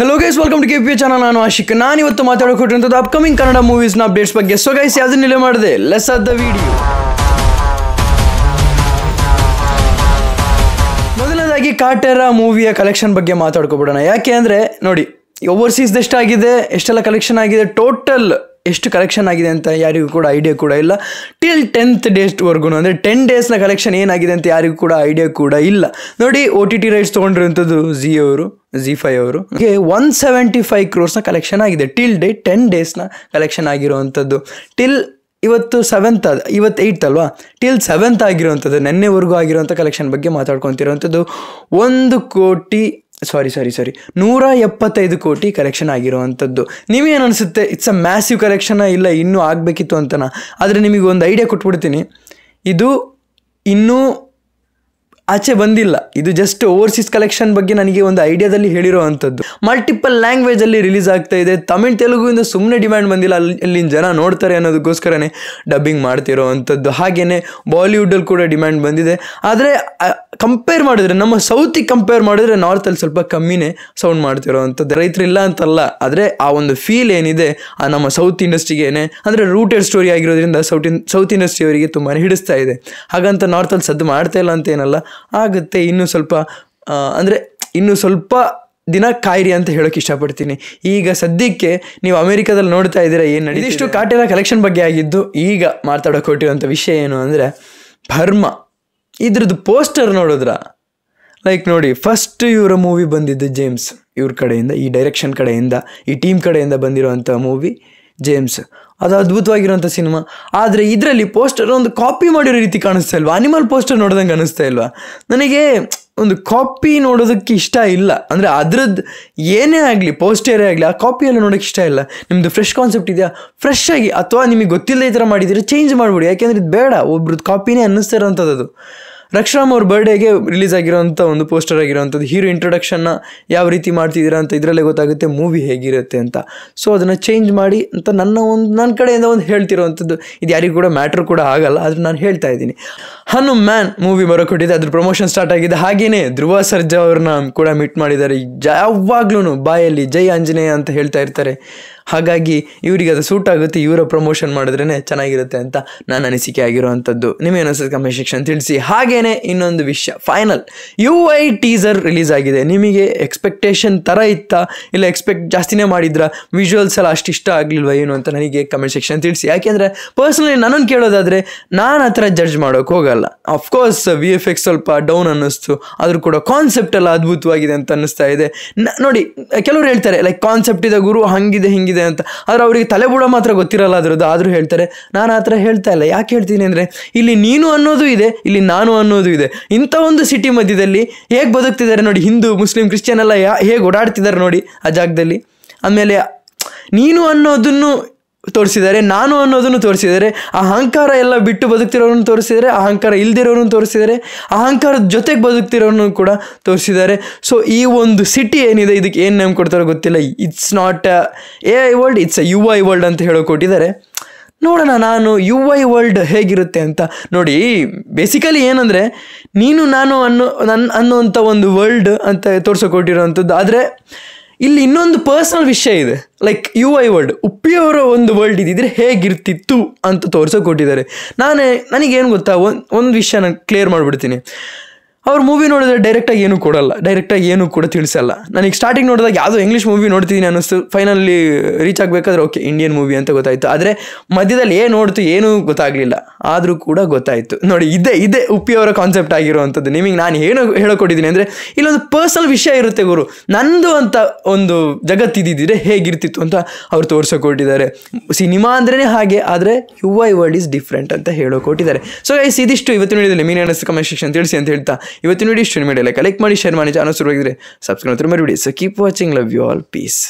hello guys welcome to K P channel ನಾನು ಆಶಿಕ್ ನಾನು ಇವತ್ತು ಅಪ್ ಅಪ್ಕಮಿಂಗ್ ಕನ್ನಡ ಮೂವೀಸ್ನ ಅಪ್ಡೇಟ್ಸ್ ಬಗ್ಗೆ ಸೊ ಗೈಸ್ ನಿಲೇ ಮಾಡಿದೆ ಲೆಸ್ ಆಫ್ ದ ವಿಡಿಯೋ ಮೊದಲನೇದಾಗಿ ಕಾಟೆರ ಮೂವಿಯ ಕಲೆಕ್ಷನ್ ಬಗ್ಗೆ ಮಾತಾಡ್ಕೊಬಿಡೋಣ ಯಾಕೆ ಅಂದರೆ ನೋಡಿ ಓವರ್ಸೀಸ್ದೆಷ್ಟಾಗಿದೆ ಎಷ್ಟೆಲ್ಲ ಕಲೆಕ್ಷನ್ ಆಗಿದೆ ಟೋಟಲ್ ಎಷ್ಟು ಕಲೆಕ್ಷನ್ ಆಗಿದೆ ಅಂತ ಯಾರಿಗೂ ಕೂಡ ಐಡಿಯಾ ಕೂಡ ಇಲ್ಲ ಟಿಲ್ ಟೆಂತ್ ಡೇಸ್ವರೆಗೂ ಅಂದರೆ ಟೆನ್ ಡೇಸ್ನ ಕಲೆಕ್ಷನ್ ಏನಾಗಿದೆ ಅಂತ ಯಾರಿಗೂ ಕೂಡ ಐಡಿಯಾ ಕೂಡ ಇಲ್ಲ ನೋಡಿ ಓ ಟಿ ಟಿ ರೈಟ್ಸ್ ತೊಗೊಂಡಿರುವಂಥದ್ದು ಜಿ ಅವರು ಜಿ ಫೈ ಅವರು ಒನ್ ಸೆವೆಂಟಿ ಫೈವ್ ಕ್ರೋರ್ಸ್ನ ಕಲೆಕ್ಷನ್ ಆಗಿದೆ ಟಿಲ್ ಡೇ ಟೆನ್ ಡೇಸ್ನ ಕಲೆಕ್ಷನ್ ಆಗಿರುವಂಥದ್ದು ಟಿಲ್ ಇವತ್ತು ಸೆವೆಂತ್ ಅದು ಇವತ್ತು ಏಯ್ಟ್ ಅಲ್ವಾ ಟಿಲ್ ಸೆವೆಂತ್ ಆಗಿರುವಂಥದ್ದು ನಿನ್ನೆವರೆಗೂ ಆಗಿರುವಂಥ ಕಲೆಕ್ಷನ್ ಬಗ್ಗೆ ಮಾತಾಡ್ಕೊತಿರುವಂಥದ್ದು ಒಂದು ಕೋಟಿ ಸಾರಿ ಸಾರಿ ಸಾರಿ ನೂರ ಎಪ್ಪತ್ತೈದು ಕೋಟಿ ಕಲೆಕ್ಷನ್ ಆಗಿರುವಂಥದ್ದು ನಿಮಗೇನು ಅನಿಸುತ್ತೆ ಇಟ್ಸ್ ಅ ಮ್ಯಾಸಿವ್ ಕಲೆಕ್ಷನ ಇಲ್ಲ ಇನ್ನೂ ಆಗಬೇಕಿತ್ತು ಅಂತನ ಆದರೆ ನಿಮಗೆ ಒಂದು ಐಡಿಯಾ ಕೊಟ್ಬಿಡ್ತೀನಿ ಇದು ಇನ್ನೂ ಆಚೆ ಬಂದಿಲ್ಲ ಇದು ಜಸ್ಟ್ ಓವರ್ಸೀಸ್ ಕಲೆಕ್ಷನ್ ಬಗ್ಗೆ ನನಗೆ ಒಂದು ಐಡಿಯಾದಲ್ಲಿ ಹೇಳಿರುವಂಥದ್ದು ಅಂಥದ್ದು ಮಲ್ಟಿಪಲ್ ಲ್ಯಾಂಗ್ವೇಜಲ್ಲಿ ರಿಲೀಸ್ ಆಗ್ತಾ ಇದೆ ತಮಿಳ್ ತೆಲುಗುವಿಂದ ಸುಮ್ಮನೆ ಡಿಮ್ಯಾಂಡ್ ಬಂದಿಲ್ಲ ಅಲ್ಲಿ ಅಲ್ಲಿನ ಜನ ನೋಡ್ತಾರೆ ಅನ್ನೋದಕ್ಕೋಸ್ಕರನೇ ಡಬ್ಬಿಂಗ್ ಮಾಡ್ತಿರೋ ಅಂಥದ್ದು ಬಾಲಿವುಡ್ ಬಾಲಿವುಡಲ್ಲಿ ಕೂಡ ಡಿಮ್ಯಾಂಡ್ ಬಂದಿದೆ ಆದರೆ ಕಂಪೇರ್ ಮಾಡಿದ್ರೆ ನಮ್ಮ ಸೌತಿಗೆ ಕಂಪೇರ್ ಮಾಡಿದ್ರೆ ನಾರ್ತಲ್ಲಿ ಸ್ವಲ್ಪ ಕಮ್ಮಿನೇ ಸೌಂಡ್ ಮಾಡ್ತಿರೋ ಅಂಥದ್ದು ರೈತರಿಲ್ಲ ಅಂತಲ್ಲ ಆದರೆ ಆ ಒಂದು ಫೀಲ್ ಏನಿದೆ ಆ ನಮ್ಮ ಸೌತ್ ಇಂಡಸ್ಟ್ರಿಗೇನೆ ಅಂದರೆ ರೂಟೆಡ್ ಸ್ಟೋರಿ ಆಗಿರೋದ್ರಿಂದ ಸೌತ್ ಇನ್ ಸೌತ್ ಇಂಡಸ್ಟ್ರಿಯವರಿಗೆ ತುಂಬಾ ಹಿಡಿಸ್ತಾ ಇದೆ ಹಾಗಂತ ನಾರ್ತಲ್ಲಿ ಸದ್ದು ಮಾಡ್ತಾ ಇಲ್ಲ ಅಂತ ಏನಲ್ಲ ಆಗುತ್ತೆ ಇನ್ನೂ ಸ್ವಲ್ಪ ಅಂದರೆ ಇನ್ನೂ ಸ್ವಲ್ಪ ದಿನ ಕಾಯಿರಿ ಅಂತ ಹೇಳೋಕೆ ಇಷ್ಟಪಡ್ತೀನಿ ಈಗ ಸದ್ಯಕ್ಕೆ ನೀವು ಅಮೇರಿಕಾದಲ್ಲಿ ನೋಡ್ತಾ ಇದ್ದೀರಾ ಏನು ನಡೀತಿದೆ ಇದಿಷ್ಟು ಕಾಟೇರ ಕಲೆಕ್ಷನ್ ಬಗ್ಗೆ ಆಗಿದ್ದು ಈಗ ಮಾತಾಡೋಕೆ ಹೊಟ್ಟಿರುವಂಥ ವಿಷಯ ಏನು ಅಂದರೆ ಭರ್ಮ ಇದ್ರದ್ದು ಪೋಸ್ಟರ್ ನೋಡಿದ್ರ ಲೈಕ್ ನೋಡಿ ಫಸ್ಟ್ ಇವರ ಮೂವಿ ಬಂದಿದ್ದು ಜೇಮ್ಸ್ ಇವ್ರ ಕಡೆಯಿಂದ ಈ ಡೈರೆಕ್ಷನ್ ಕಡೆಯಿಂದ ಈ ಟೀಮ್ ಕಡೆಯಿಂದ ಬಂದಿರುವಂಥ ಮೂವಿ ಜೇಮ್ಸ್ ಅದು ಅದ್ಭುತವಾಗಿರುವಂಥ ಸಿನಿಮಾ ಆದರೆ ಇದರಲ್ಲಿ ಪೋಸ್ಟರ್ ಒಂದು ಕಾಪಿ ಮಾಡಿರೋ ರೀತಿ ಕಾಣಿಸ್ತಾ ಇಲ್ವಾ ಅನಿಮಲ್ ಪೋಸ್ಟರ್ ನೋಡೋದಂಗೆ ಅನಿಸ್ತಾ ಇಲ್ವಾ ನನಗೆ ಒಂದು ಕಾಪಿ ನೋಡೋದಕ್ಕೆ ಇಷ್ಟ ಇಲ್ಲ ಅಂದರೆ ಅದ್ರದ್ದು ಏನೇ ಆಗಲಿ ಪೋಸ್ಟರೇ ಆಗಲಿ ಆ ಕಾಪಿಯೆಲ್ಲ ನೋಡೋಕ್ಕೆ ಇಷ್ಟ ಇಲ್ಲ ನಿಮ್ಮದು ಫ್ರೆಶ್ ಕಾನ್ಸೆಪ್ಟ್ ಇದೆಯಾ ಫ್ರೆಶ್ ಆಗಿ ಅಥವಾ ನಿಮಗೆ ಗೊತ್ತಿಲ್ಲದೆ ಈ ಥರ ಮಾಡಿದರೆ ಚೇಂಜ್ ಮಾಡಿಬಿಡಿ ಯಾಕೆಂದರೆ ಇದು ಬೇಡ ಒಬ್ರದ್ದು ಕಾಪಿನೇ ಅನ್ನಿಸ್ತಾ ಇರೋಂಥದ್ದು ರಕ್ಷಾಮ್ ಅವ್ರ ಬರ್ಡೇಗೆ ರಿಲೀಸ್ ಆಗಿರೋಂಥ ಒಂದು ಪೋಸ್ಟರ್ ಆಗಿರೋವಂಥದ್ದು ಹೀರೋ ಇಂಟ್ರೊಡಕ್ಷನ್ನ ಯಾವ ರೀತಿ ಮಾಡ್ತಿದ್ದೀರಾ ಅಂತ ಇದರಲ್ಲೇ ಗೊತ್ತಾಗುತ್ತೆ ಮೂವಿ ಹೇಗಿರುತ್ತೆ ಅಂತ ಸೊ ಅದನ್ನು ಚೇಂಜ್ ಮಾಡಿ ಅಂತ ನನ್ನ ಒಂದು ನನ್ನ ಕಡೆಯಿಂದ ಒಂದು ಹೇಳ್ತಿರೋವಂಥದ್ದು ಇದು ಯಾರಿಗೂ ಕೂಡ ಮ್ಯಾಟ್ರ್ ಕೂಡ ಆಗಲ್ಲ ಆದರೆ ನಾನು ಹೇಳ್ತಾ ಇದ್ದೀನಿ ಹನು ಮ್ಯಾನ್ ಮೂವಿ ಬರೋಕೊಟ್ಟಿದೆ ಅದ್ರ ಪ್ರಮೋಷನ್ ಸ್ಟಾರ್ಟ್ ಆಗಿದೆ ಹಾಗೆಯೇ ಧ್ರುವ ಸರ್ಜಾ ಅವ್ರನ್ನ ಕೂಡ ಮೀಟ್ ಮಾಡಿದ್ದಾರೆ ಯಾವಾಗ್ಲೂ ಬಾಯಲ್ಲಿ ಜೈ ಆಂಜನೇಯ ಅಂತ ಹೇಳ್ತಾ ಇರ್ತಾರೆ ಹಾಗಾಗಿ ಇವರಿಗೆ ಅದು ಸೂಟ್ ಆಗುತ್ತೆ ಇವರ ಪ್ರಮೋಷನ್ ಮಾಡಿದ್ರೇ ಚೆನ್ನಾಗಿರುತ್ತೆ ಅಂತ ನಾನು ಅನಿಸಿಕೆ ಆಗಿರುವಂಥದ್ದು ನಿಮಗೇನಿಸುತ್ತೆ ಕಮೆಂಟ್ ಸೆಕ್ಷನ್ ತಿಳಿಸಿ ಹಾಗೇನೆ ಇನ್ನೊಂದು ವಿಷಯ final U I teaser release ಆಗಿದೆ ನಿಮಗೆ ಎಕ್ಸ್ಪೆಕ್ಟೇಷನ್ ಥರ ಇತ್ತಾ ಇಲ್ಲ ಎಕ್ಸ್ಪೆಕ್ಟ್ ಜಾಸ್ತಿನೇ ಮಾಡಿದ್ರ ವಿಜುವಲ್ಸ್ ಎಲ್ಲ ಅಷ್ಟು ಇಷ್ಟ ಆಗಲಿಲ್ವ ಏನು ಅಂತ ನನಗೆ ಕಮೆಂಟ್ ಸೆಕ್ಷನ್ ತಿಳಿಸಿ ಯಾಕೆಂದರೆ ಪರ್ಸ್ನಲಿ ನನ್ನನ್ನು ಕೇಳೋದಾದರೆ ನಾನು ಆ ಥರ ಜಡ್ಜ್ ಮಾಡೋಕೆ ಹೋಗಲ್ಲ ಅಫ್ಕೋರ್ಸ್ ವಿ ಎಫ್ ಎಕ್ಸ್ ಸ್ವಲ್ಪ ಡೌನ್ ಅನ್ನಿಸ್ತು ಆದರೂ ಕೂಡ ಕಾನ್ಸೆಪ್ಟ್ ಎಲ್ಲ ಅದ್ಭುತವಾಗಿದೆ ಅಂತ ಅನ್ನಿಸ್ತಾ ಇದೆ ನೋಡಿ ಕೆಲವರು ಹೇಳ್ತಾರೆ ಲೈಕ್ ಕಾನ್ಸೆಪ್ಟ್ ಇದೆ ಗುರು ಹಂಗಿದೆ ಹಿಂಗಿದೆ ಇದೆ ಅಂತ ಆದರೆ ಅವರಿಗೆ ತಲೆಬುಡ ಮಾತ್ರ ಗೊತ್ತಿರಲ್ಲ ಅದರದ್ದು ಆದರೂ ಹೇಳ್ತಾರೆ ನಾನು ಆ ಹೇಳ್ತಾ ಇಲ್ಲ ಯಾಕೆ ಹೇಳ್ತೀನಿ ಅಂದರೆ ಇಲ್ಲಿ ನೀನು ಅನ್ನೋದು ಇದೆ ಇಲ್ಲಿ ನಾನು ಅನ್ನೋದು ಇದೆ ಇಂಥ ಒಂದು ಸಿಟಿ ಮಧ್ಯದಲ್ಲಿ ಹೇಗೆ ಬದುಕ್ತಿದ್ದಾರೆ ನೋಡಿ ಹಿಂದೂ ಮುಸ್ಲಿಂ ಕ್ರಿಶ್ಚಿಯನ್ ಎಲ್ಲ ಹೇಗೆ ಓಡಾಡ್ತಿದ್ದಾರೆ ನೋಡಿ ಆ ಜಾಗದಲ್ಲಿ ಆಮೇಲೆ ನೀನು ಅನ್ನೋದನ್ನು ತೋರಿಸಿದ್ದಾರೆ ನಾನು ಅನ್ನೋದನ್ನು ತೋರಿಸಿದ್ದಾರೆ ಅಹಂಕಾರ ಎಲ್ಲ ಬಿಟ್ಟು ಬದುಕ್ತಿರೋರನ್ನು ತೋರಿಸಿದ್ದಾರೆ ಅಹಂಕಾರ ಇಲ್ದಿರೋರನ್ನು ತೋರಿಸಿದ್ದಾರೆ ಅಹಂಕಾರದ ಜೊತೆಗೆ ಬದುಕ್ತಿರೋರನ್ನು ಕೂಡ ತೋರಿಸಿದ್ದಾರೆ ಸೊ ಈ ಒಂದು ಸಿಟಿ ಏನಿದೆ ಇದಕ್ಕೆ ಏನು ನೇಮ್ ಕೊಡ್ತಾರೋ ಗೊತ್ತಿಲ್ಲ it's not A I world it's a U I world ಅಂತ ಹೇಳೋ ಕೊಟ್ಟಿದ್ದಾರೆ ನೋಡೋಣ ನಾನು ಯು ಐ ವರ್ಲ್ಡ್ ಹೇಗಿರುತ್ತೆ ಅಂತ ನೋಡಿ ಬೇಸಿಕಲಿ ಏನಂದರೆ ನೀನು ನಾನು ಅನ್ನೋ ನನ್ನ ಅನ್ನುವಂಥ ಒಂದು ವರ್ಲ್ಡ್ ಅಂತ ತೋರಿಸೋ ಕೊಟ್ಟಿರೋವಂಥದ್ದು ಆದರೆ ಇಲ್ಲಿ ಇನ್ನೊಂದು ಪರ್ಸನಲ್ ವಿಷಯ ಇದೆ ಲೈಕ್ ಯು ಐ ವರ್ಡ್ ಉಪ್ಪಿಯವರ ಒಂದು ವರ್ಲ್ಡ್ ಇದ್ದಿದ್ರೆ ಹೇಗಿರ್ತಿತ್ತು ಅಂತ ತೋರಿಸೋ ಕೊಟ್ಟಿದ್ದಾರೆ ನಾನೇ ನನಗೇನು ಗೊತ್ತಾ ಒಂದು ಒಂದು ವಿಷಯ ನಾನು ಕ್ಲಿಯರ್ ಮಾಡಿಬಿಡ್ತೀನಿ ಅವ್ರು ಮೂವಿ ನೋಡಿದ್ರೆ ಡೈರೆಕ್ಟಾಗಿ ಏನು ಕೊಡಲ್ಲ ಡೈರೆಕ್ಟಾಗಿ ಏನು ಕೂಡ ತಿಳಿಸಲ್ಲ ನನಗೆ ಸ್ಟಾರ್ಟಿಂಗ್ ನೋಡಿದಾಗ ಯಾವುದೋ ಇಂಗ್ಲೀಷ್ ಮೂವಿ ನೋಡ್ತಿದ್ದೀನಿ ಅನ್ನಿಸ್ತು ಫೈನಲಿ ರೀಚ್ ಆಗಬೇಕಾದ್ರೆ ಓಕೆ ಇಂಡಿಯನ್ ಮೂವಿ ಅಂತ ಗೊತ್ತಾಯಿತು ಆದರೆ ಮಧ್ಯದಲ್ಲಿ ಏನು ನೋಡ್ತು ಏನೂ ಗೊತ್ತಾಗಲಿಲ್ಲ ಆದರೂ ಕೂಡ ಗೊತ್ತಾಯಿತು ನೋಡಿ ಇದೇ ಇದೇ ಉಪ್ಪಿಯವರ ಕಾನ್ಸೆಪ್ಟ್ ಆಗಿರುವಂಥದ್ದು ನಿಮಗೆ ನಾನು ಏನು ಹೇಳೋಕೊಟ್ಟಿದ್ದೀನಿ ಅಂದರೆ ಇಲ್ಲೊಂದು ಪರ್ಸನಲ್ ವಿಷಯ ಇರುತ್ತೆ ಗುರು ನಂದು ಅಂತ ಒಂದು ಜಗತ್ತಿದ್ದಿದ್ರೆ ಹೇಗಿರ್ತಿತ್ತು ಅಂತ ಅವ್ರು ತೋರಿಸೋಕೊಟ್ಟಿದ್ದಾರೆ ಸಿನಿಮಾ ಅಂದ್ರೇ ಹಾಗೆ ಆದರೆ ಯುವ ವರ್ಲ್ಡ್ ಇಸ್ ಡಿಫ್ರೆಂಟ್ ಅಂತ ಹೇಳೋಕೊಟ್ಟಿದ್ದಾರೆ ಸೊ ಇದಿಷ್ಟು ಇವತ್ತು ನೋಡಿದ್ರೆ ಮೀನೇನಿಸ್ತು ಕಮೆಂಟ್ ಸೆಕ್ಷನ್ ತಿಳಿಸಿ ಅಂತ ಹೇಳ್ತಾ ಇವತ್ತಿನ ವಿಡಿಯೋ ಇಷ್ಟು ನಿಮ್ಮ ಲೈಕ್ ಮಾಡಿ ಶೇರ್ ಮಾಡಿ ಚಾನಲ್ ಶುರುವಾಗಿದ್ರೆ ಸಬ್ಸ್ಕ್ರೈಬ್ ಮರಿಬೇಡಿ so keep watching love you all piece